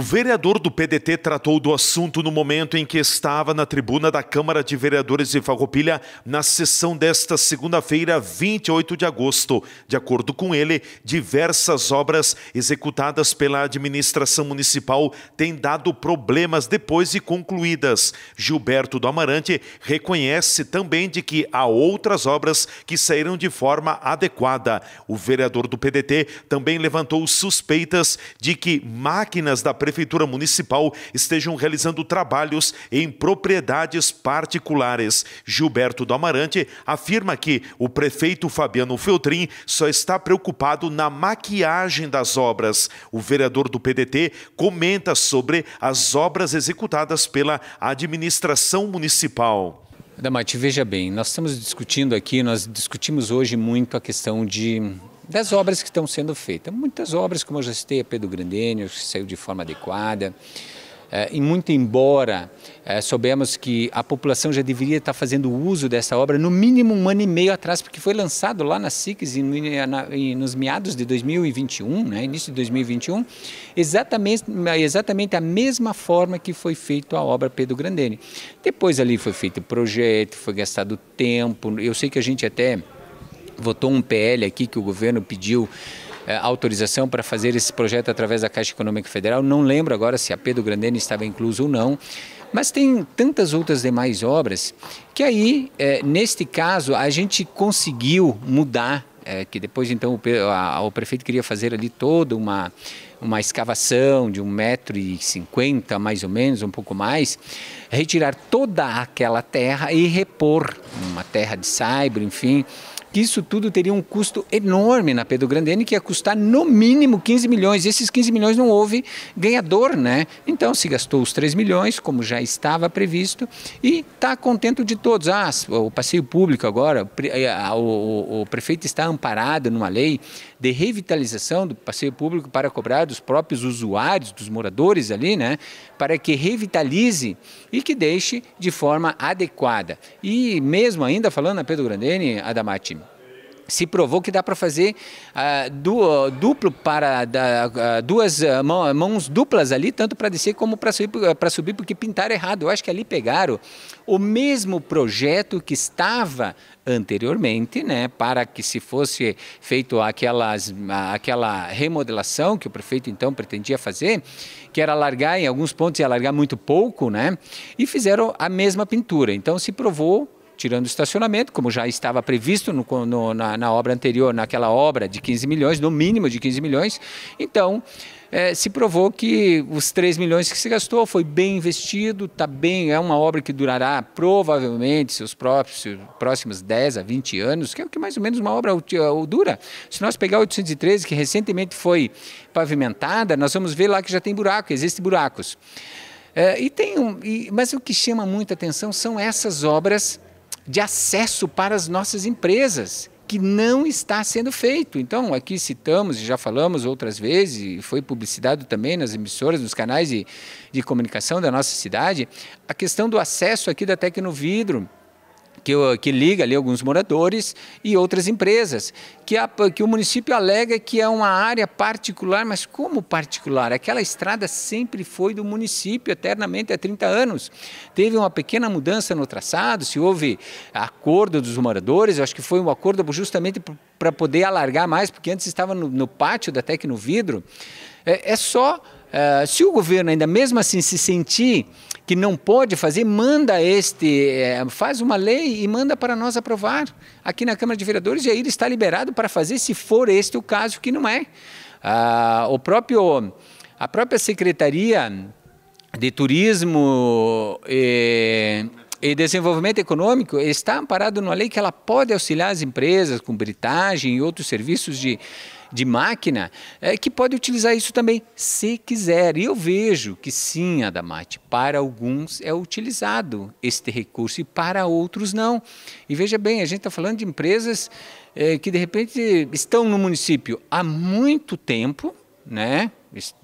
O vereador do PDT tratou do assunto no momento em que estava na tribuna da Câmara de Vereadores de Farroupilha na sessão desta segunda-feira, 28 de agosto. De acordo com ele, diversas obras executadas pela administração municipal têm dado problemas depois de concluídas. Gilberto do Amarante reconhece também de que há outras obras que saíram de forma adequada. O vereador do PDT também levantou suspeitas de que máquinas da Prefeitura Municipal estejam realizando trabalhos em propriedades particulares. Gilberto do Amarante afirma que o prefeito Fabiano Feltrin só está preocupado na maquiagem das obras. O vereador do PDT comenta sobre as obras executadas pela administração municipal. Damate, veja bem, nós estamos discutindo aqui, nós discutimos hoje muito a questão de das obras que estão sendo feitas. Muitas obras, como eu já citei, a Pedro Grandênio, que saiu de forma adequada. É, e muito embora é, soubemos que a população já deveria estar fazendo uso dessa obra no mínimo um ano e meio atrás, porque foi lançado lá na SICS e na, nos meados de 2021, né, início de 2021, exatamente, exatamente a mesma forma que foi feita a obra Pedro Grandene. Depois ali foi feito o projeto, foi gastado tempo, eu sei que a gente até votou um PL aqui que o governo pediu eh, autorização para fazer esse projeto através da Caixa Econômica Federal. Não lembro agora se a Pedro Grandene estava incluso ou não. Mas tem tantas outras demais obras que aí, é, neste caso, a gente conseguiu mudar, é, que depois então o, a, o prefeito queria fazer ali toda uma, uma escavação de 1,50m mais ou menos, um pouco mais, retirar toda aquela terra e repor uma terra de saibro, enfim, que isso tudo teria um custo enorme na Pedro Grandene, que ia custar no mínimo 15 milhões. E esses 15 milhões não houve ganhador, né? Então se gastou os 3 milhões, como já estava previsto, e está contento de todos. Ah, o passeio público agora, o, eh, o, o prefeito está amparado numa lei de revitalização do passeio público para cobrar dos próprios usuários, dos moradores ali, né, para que revitalize e que deixe de forma adequada. E mesmo ainda falando a Pedro Grandene, Adamati, se provou que dá para fazer uh, duplo para da, uh, duas ah, mãos duplas ali, tanto para descer como para subir, para subir, porque pintaram errado. Eu acho que ali pegaram o mesmo projeto que estava anteriormente, né, para que se fosse feito aquelas, aquela remodelação que o prefeito então pretendia fazer, que era alargar em alguns pontos e alargar muito pouco, né, e fizeram a mesma pintura. Então se provou tirando o estacionamento, como já estava previsto no, no, na, na, obra anterior, naquela obra de 15 milhões, no mínimo de 15 milhões. Então, é, se provou que os 3 milhões que se gastou foi bem investido, tá bem, é uma obra que durará provavelmente seus próprios, próximos 10 a 20 anos, que é o que mais ou menos uma obra eh, dura. Se nós pegar 813, que recentemente foi pavimentada, nós vamos ver lá que já tem buraco, existem buracos. É, e tem um, e, mas o que chama muita atenção são essas obras de acesso para as nossas empresas, que não está sendo feito. Então, aqui citamos e já falamos outras vezes, e foi publicitado também nas emissoras, nos canais de, de comunicação da nossa cidade, a questão do acesso aqui da Tecnovidro. Vidro que, eh, que liga ali alguns moradores e outras empresas, que, a, que o município alega que é uma área particular, mas como particular? Aquela estrada sempre foi do município, eternamente, há 30 anos. Teve uma pequena mudança no traçado, se houve acordo dos moradores, eu acho que foi um acordo justamente para poder alargar mais, porque antes estava no, no pátio, até que no vidro. É, é só, eh, se o governo ainda mesmo assim se sentir que não pode fazer, manda este, eh, faz uma lei e manda para nós aprovar aqui na Câmara de Vereadores, e aí ele está liberado para fazer, se for este o caso, que não é. Ah, o próprio, a própria Secretaria de Turismo e, eh, e Desenvolvimento Econômico está amparado numa lei que ela pode auxiliar as empresas com britagem e outros serviços de de máquina, é, que pode utilizar isso também se quiser. E eu vejo que sim, Adamate, para alguns é utilizado este recurso e para outros não. E veja bem, a gente está falando de empresas é, que de repente estão no município há muito tempo, né?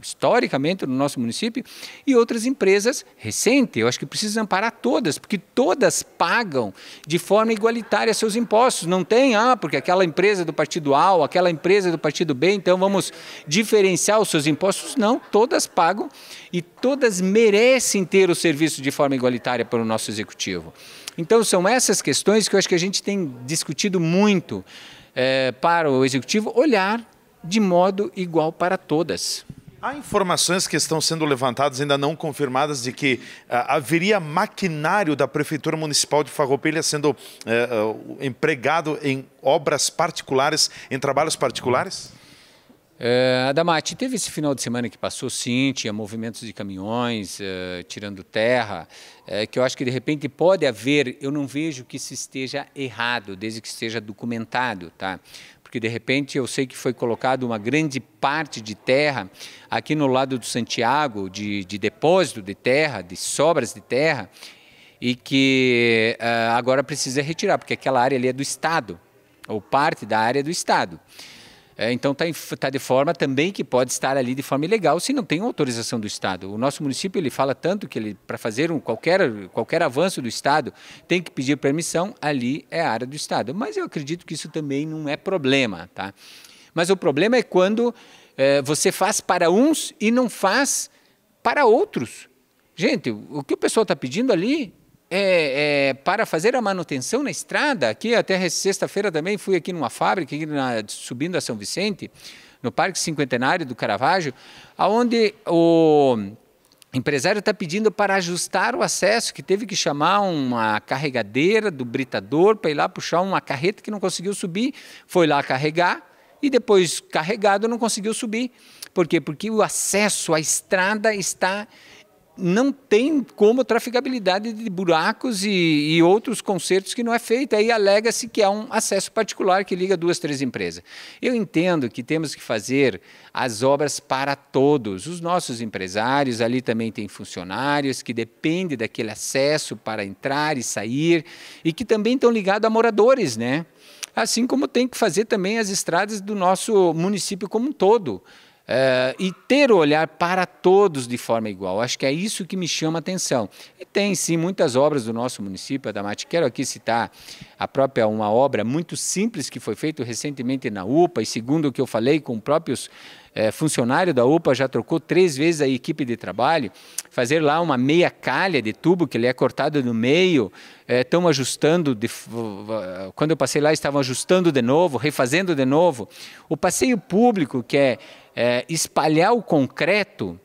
historicamente no nosso município, e outras empresas recente. Eu acho que precisa amparar todas, porque todas pagam de forma igualitária seus impostos. Não tem, ah, porque aquela empresa do partido A, ou aquela empresa do partido B, então vamos diferenciar os seus impostos. Não, todas pagam e todas merecem ter o serviço de forma igualitária para o nosso executivo. Então são essas questões que eu acho que a gente tem discutido muito é, para o executivo olhar de modo igual para todas. Há informações que estão sendo levantadas, ainda não confirmadas, de que ah, haveria maquinário da Prefeitura Municipal de Farroupilha sendo eh, eh empregado em obras particulares, em trabalhos particulares? É, teve esse final de semana que passou, sim, tinha movimentos de caminhões eh, tirando terra, que eu acho que de repente pode haver, eu não vejo que isso esteja errado, desde que esteja documentado, tá? porque de repente eu sei que foi colocado uma grande parte de terra aqui no lado do Santiago, de, de depósito de terra, de sobras de terra, e que uh, agora precisa retirar, porque aquela área ali é do Estado, ou parte da área é do Estado. É, então está tá de forma também que pode estar ali de forma ilegal se não tem autorização do Estado. O nosso município ele fala tanto que ele para fazer um, qualquer, qualquer avanço do Estado tem que pedir permissão, ali é a área do Estado. Mas eu acredito que isso também não é problema. Tá? Mas o problema é quando é, você faz para uns e não faz para outros. Gente, o que o pessoal está pedindo ali é, é, para fazer a manutenção na estrada, aqui até sexta-feira também fui aqui numa fábrica, aqui na, subindo a São Vicente, no Parque Cinquentenário do Caravaggio, aonde o empresário está pedindo para ajustar o acesso, que teve que chamar uma carregadeira do britador para ir lá puxar uma carreta que não conseguiu subir, foi lá carregar e depois carregado não conseguiu subir. Por quê? Porque o acesso à estrada está não tem como traficabilidade de buracos e, e outros concertos que não é feito. Aí alega-se que há um acesso particular que liga duas, três empresas. Eu entendo que temos que fazer as obras para todos. Os nossos empresários, ali também tem funcionários que dependem daquele acesso para entrar e sair e que também estão ligados a moradores, né? Assim como tem que fazer também as estradas do nosso município como um todo. Uh, e ter o olhar para todos de forma igual. Acho que é isso que me chama a atenção. E tem sim muitas obras do nosso município, Adamate. Quero aqui citar a própria uma obra muito simples que foi feita recentemente na UPA, e segundo o que eu falei com próprios é, funcionário da UPA já trocou três vezes a equipe de trabalho, fazer lá uma meia calha de tubo que ele é cortado no meio, estão é, ajustando, de, quando eu passei lá estavam ajustando de novo, refazendo de novo. O passeio público que é é, espalhar o concreto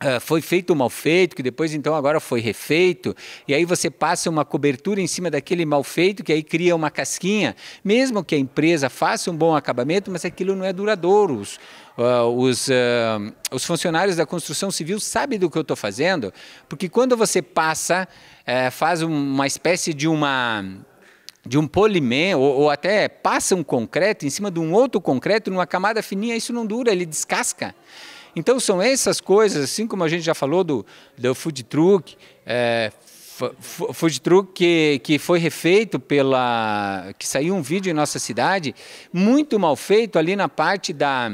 é, foi feito um mal feito, que depois então agora foi refeito, e aí você passa uma cobertura em cima daquele mal feito, que aí cria uma casquinha. Mesmo que a empresa faça um bom acabamento, mas aquilo não é duradouro. Os, uh, os, uh, os funcionários da construção civil sabem do que eu estou fazendo, porque quando você passa, faz uma espécie de uma de um polimento, ou, ou, até passa um concreto em cima de um outro concreto, numa camada fininha, isso não dura, ele descasca. Então são essas coisas, assim como a gente já falou do, do food truck, é, food truck que, que foi refeito pela... que saiu um vídeo em nossa cidade, muito mal feito ali na parte da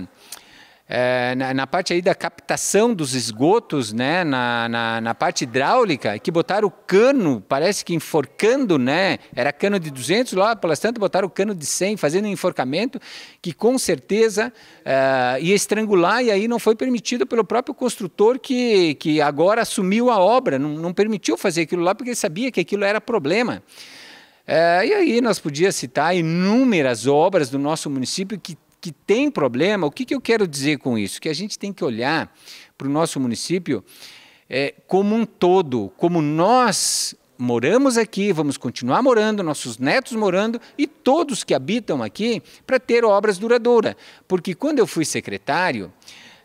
é, na, na, parte aí da captação dos esgotos, né, na, na, na, parte hidráulica, que botaram o cano, parece que enforcando, né, era cano de 200 lá, pelas tantas botaram o cano de 100, fazendo um enforcamento, que com certeza é, ia estrangular e aí não foi permitido pelo próprio construtor que, que agora assumiu a obra, não, não permitiu fazer aquilo lá porque ele sabia que aquilo era problema. É, e aí nós podíamos citar inúmeras obras do nosso município que que tem problema, o que, que eu quero dizer com isso? Que a gente tem que olhar para o nosso município é, como um todo, como nós moramos aqui, vamos continuar morando, nossos netos morando e todos que habitam aqui para ter obras duradouras. Porque quando eu fui secretário,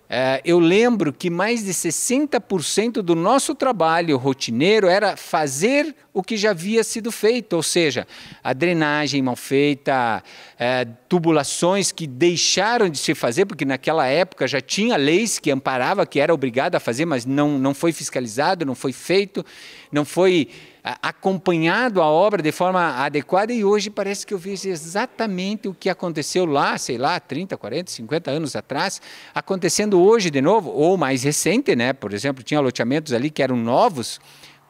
é, eu lembro que mais de 60% do nosso trabalho rotineiro era fazer o que já havia sido feito, ou seja, a drenagem mal feita, é, tubulações que deixaram de se fazer, porque naquela época já tinha leis que amparava, que era obrigado a fazer, mas não, não foi fiscalizado, não foi feito, não foi é, acompanhado a obra de forma adequada e hoje parece que eu vejo exatamente o que aconteceu lá, sei lá, 30, 40, 50 anos atrás, acontecendo hoje de novo, ou mais recente, né? Por exemplo, tinha loteamentos ali que eram novos,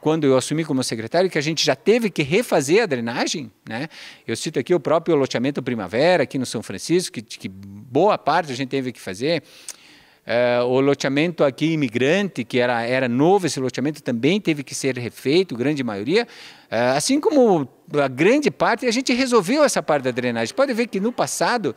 quando eu assumi como secretário, que a gente já teve que refazer a drenagem. Né? Eu cito aqui o próprio loteamento Primavera, aqui no São Francisco, que, que boa parte a gente teve que fazer. Eh, o loteamento aqui imigrante, que era, era novo, esse loteamento também teve que ser refeito, grande maioria. Eh, assim como a grande parte, a gente resolveu essa parte da drenagem. Pode ver que no passado,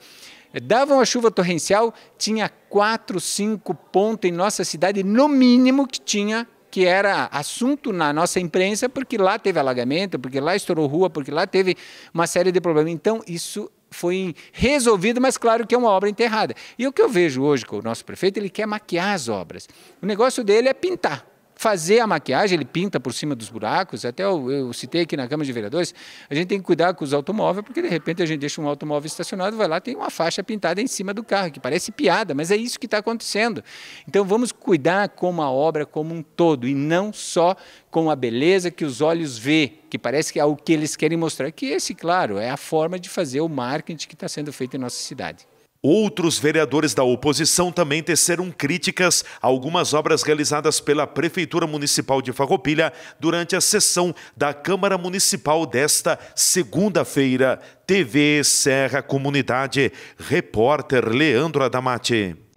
eh, dava uma chuva torrencial, tinha quatro, cinco pontos em nossa cidade, no mínimo, que tinha que era assunto na nossa imprensa, porque lá teve alagamento, porque lá estourou rua, porque lá teve uma série de problemas. Então, isso foi resolvido, mas claro que é uma obra enterrada. E o que eu vejo hoje com o nosso prefeito, ele quer maquiar as obras. O negócio dele é pintar fazer a maquiagem, ele pinta por cima dos buracos, até eu, eu citei aqui na Câmara de Vereadores, a gente tem que cuidar com os automóveis, porque de repente a gente deixa um automóvel estacionado, vai lá, tem uma faixa pintada em cima do carro, que parece piada, mas é isso que está acontecendo. Então vamos cuidar com a obra como um todo, e não só com a beleza que os olhos vê, que parece que é o que eles querem mostrar, que esse, claro, é a forma de fazer o marketing que está sendo feito em nossa cidade. Outros vereadores da oposição também teceram críticas a algumas obras realizadas pela Prefeitura Municipal de Farroupilha durante a sessão da Câmara Municipal desta segunda-feira. TV Serra Comunidade, repórter Leandro Adamati.